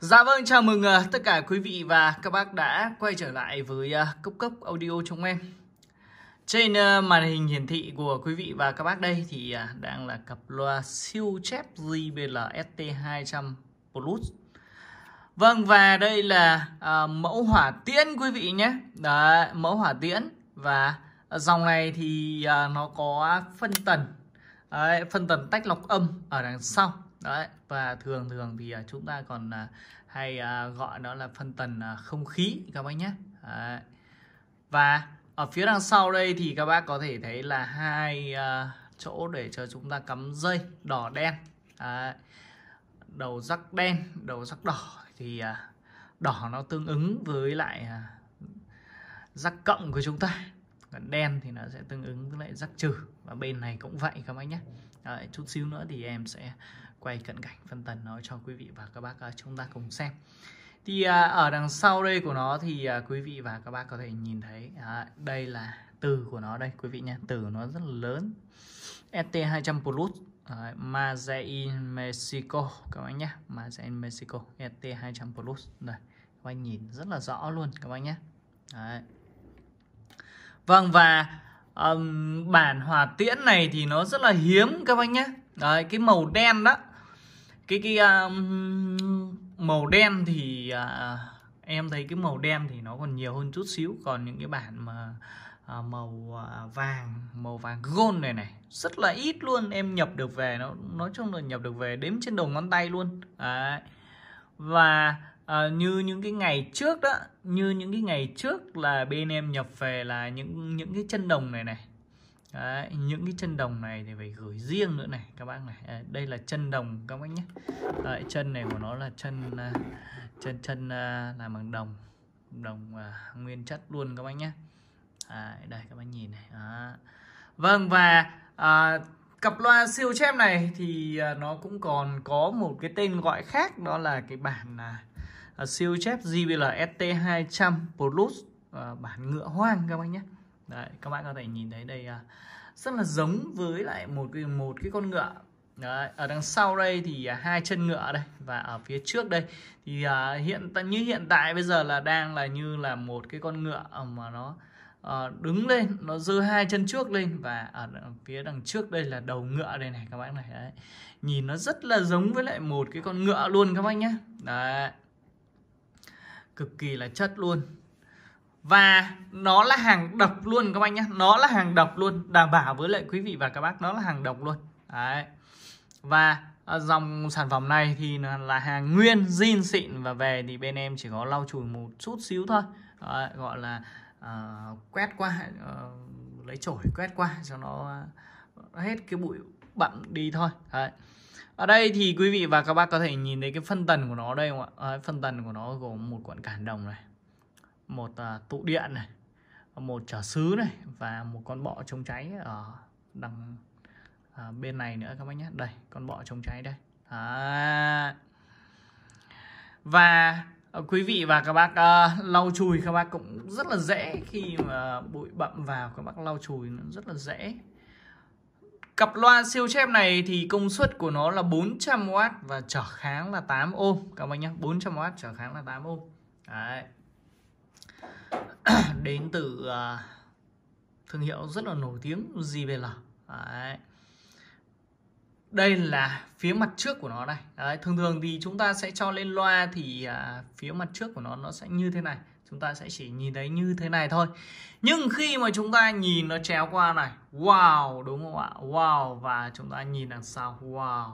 Dạ vâng, chào mừng uh, tất cả quý vị và các bác đã quay trở lại với uh, Cốc Cốc Audio chúng em Trên uh, màn hình hiển thị của quý vị và các bác đây thì đang là cặp loa siêu chép JBL ST200 Plus Vâng và đây là mẫu hỏa tiễn quý vị nhé Đấy, mẫu hỏa tiễn và dòng này thì nó có phân tần Đấy, phân tần tách lọc âm ở đằng sau đấy và thường thường thì chúng ta còn hay à, gọi nó là phân tần à, không khí các bác nhé Đấy. và ở phía đằng sau đây thì các bác có thể thấy là hai à, chỗ để cho chúng ta cắm dây đỏ đen Đấy. đầu rắc đen đầu rắc đỏ thì à, đỏ nó tương ứng với lại à, rắc cộng của chúng ta còn đen thì nó sẽ tương ứng với lại rắc trừ và bên này cũng vậy các bác nhé Đấy, chút xíu nữa thì em sẽ quay cận cảnh phân tần nó cho quý vị và các bác à, chúng ta cùng xem thì à, ở đằng sau đây của nó thì à, quý vị và các bác có thể nhìn thấy đây là từ của nó đây quý vị nha từ nó rất là lớn ST200 Plus à, Mazain Mexico các bạn nhé Mazain Mexico ST200 Plus đây các bạn nhìn rất là rõ luôn các bạn nhé Đấy. Vâng và um, bản hòa tiễn này thì nó rất là hiếm các bạn nhé Đấy, cái màu đen đó cái cái um, màu đen thì uh, em thấy cái màu đen thì nó còn nhiều hơn chút xíu còn những cái bản mà uh, màu à, vàng màu vàng gold này này rất là ít luôn em nhập được về nó nói chung là nhập được về đếm trên đầu ngón tay luôn Đấy. và uh, như những cái ngày trước đó như những cái ngày trước là bên em nhập về là những những cái chân đồng này này Đấy, những cái chân đồng này thì phải gửi riêng nữa này các bác này ờ, đây là chân đồng các bác nhé Đấy, chân này của nó là chân ờ, chân chân ờ, làm bằng đồng đồng nguyên chất luôn các bác nhé à, đây các bác nhìn này à. vâng và à, cặp loa siêu chép này thì nó cũng còn có một cái tên gọi khác đó là cái bản à siêu chép JBL ST200 Plus à, bản ngựa hoang các bác nhé Đấy, các bạn có thể nhìn thấy đây à, rất là giống với lại một cái một cái con ngựa Đấy, ở đằng sau đây thì à, hai chân ngựa đây và ở phía trước đây thì à, hiện tại như hiện tại bây giờ là đang là như là một cái con ngựa ờ, mà nó ờ, đứng lên nó giơ hai chân trước lên và ở phía đằng trước đây là đầu ngựa đây này các bạn này đấy nhìn nó rất là giống với lại một cái con ngựa luôn các bạn nhé đấy cực kỳ là chất luôn và nó là hàng độc luôn các bác nhé nó là hàng độc luôn đảm bảo với lại quý vị và các bác nó là hàng độc luôn đấy và à, dòng sản phẩm này thì là hàng nguyên zin xịn và về thì bên em chỉ có lau chùi một chút xíu thôi đấy, gọi là uh, quét qua uh, lấy chổi quét qua cho nó uh, hết cái bụi bặm đi thôi đấy ở đây thì quý vị và các bác có thể nhìn thấy cái phân tần của nó đây không ạ à, phân tần của nó gồm một cuộn cản đồng này một uh, tụ điện này một chở sứ này và một con bọ chống cháy ở đằng à, bên này nữa các bác nhé đây con bọ chống cháy đây à. và ờ, quý vị và các bác uh, lau chùi các bác cũng rất là dễ khi mà bụi bậm vào các bác lau chùi nó rất là dễ cặp loa siêu chép này thì công suất của nó là 400W và trở kháng là 8 ohm các bác nhé 400W trở kháng là 8 ohm Đấy. đến từ uh, thương hiệu rất là nổi tiếng JBL Đấy. đây là phía mặt trước của nó này Đấy, thường thường thì chúng ta sẽ cho lên loa thì uh, phía mặt trước của nó nó sẽ như thế này chúng ta sẽ chỉ nhìn thấy như thế này thôi nhưng khi mà chúng ta nhìn nó chéo qua này wow đúng không ạ wow và chúng ta nhìn đằng sau wow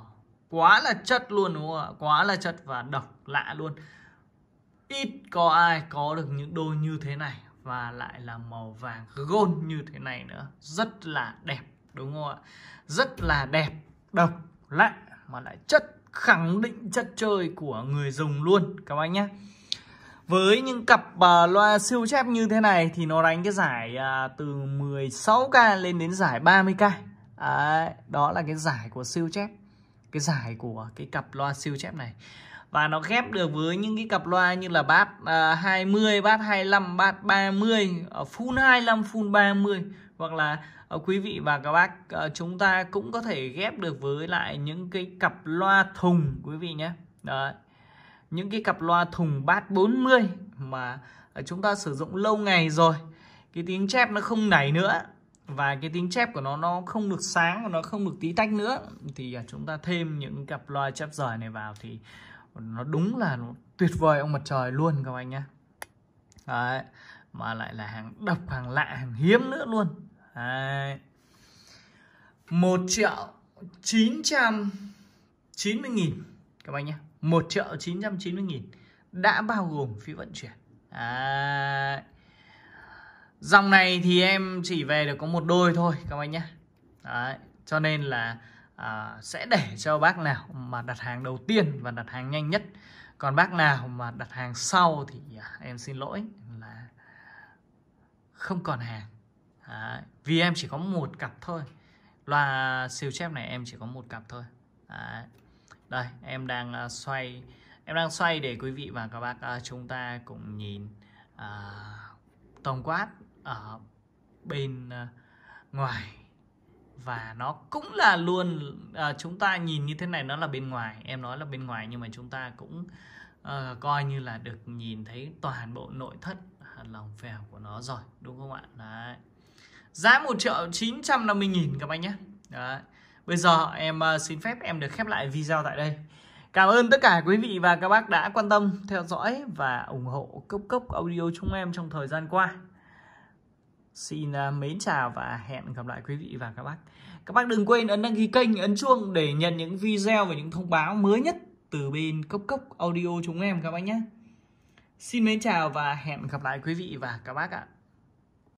quá là chất luôn đúng không ạ quá là chất và độc lạ luôn ít có ai có được những đôi như thế này và lại là màu vàng gold như thế này nữa rất là đẹp đúng không ạ rất là đẹp độc lạ mà lại chất khẳng định chất chơi của người dùng luôn các bạn nhé với những cặp uh, loa siêu chép như thế này thì nó đánh cái giải uh, từ 16k lên đến giải 30k Đấy, đó là cái giải của siêu chép cái giải của cái cặp loa siêu chép này và nó ghép được với những cái cặp loa như là bát à, 20, bát 25, bát 30, full 25, full 30 hoặc là à, quý vị và các bác à, chúng ta cũng có thể ghép được với lại những cái cặp loa thùng quý vị nhé. Đấy. Những cái cặp loa thùng bát 40 mà à, chúng ta sử dụng lâu ngày rồi. Cái tiếng chép nó không nảy nữa và cái tiếng chép của nó nó không được sáng và nó không được tí tách nữa thì à, chúng ta thêm những cặp loa chép giỏi này vào thì nó đúng là tuyệt vời ông mặt trời luôn các anh nhé đấy mà lại là hàng độc hàng lạ hàng hiếm nữa luôn đấy. 1 triệu 990 nghìn các bạn nhé 1 triệu 990 nghìn đã bao gồm phí vận chuyển à, dòng này thì em chỉ về được có một đôi thôi các bạn nhé Đấy. cho nên là à, sẽ để cho bác nào mà đặt hàng đầu tiên và đặt hàng nhanh nhất còn bác nào mà đặt hàng sau thì à, em xin lỗi là không còn hàng à, vì em chỉ có một cặp thôi loa siêu chép này em chỉ có một cặp thôi à, đây em đang à, xoay em đang xoay để quý vị và các bác à, chúng ta cùng nhìn à, tổng quát ở bên à, ngoài và nó cũng là luôn à, chúng ta nhìn như thế này nó là bên ngoài em nói là bên ngoài nhưng mà chúng ta cũng à, coi như là được nhìn thấy toàn bộ nội thất à, lòng phèo của nó rồi đúng không ạ đấy giá 1 triệu 950 nghìn các anh nhé đấy. bây giờ em uh, xin phép em được khép lại video tại đây Cảm ơn tất cả quý vị và các bác đã quan tâm, theo dõi và ủng hộ Cốc Cốc Audio chúng em trong thời gian qua. Xin à, mến chào và hẹn gặp lại quý vị và các bác. Các bác đừng quên ấn đăng ký kênh, ấn chuông để nhận những video và những thông báo mới nhất từ bên Cốc Cốc Audio chúng em các bác nhé. Xin mến chào và hẹn gặp lại quý vị và các bác ạ.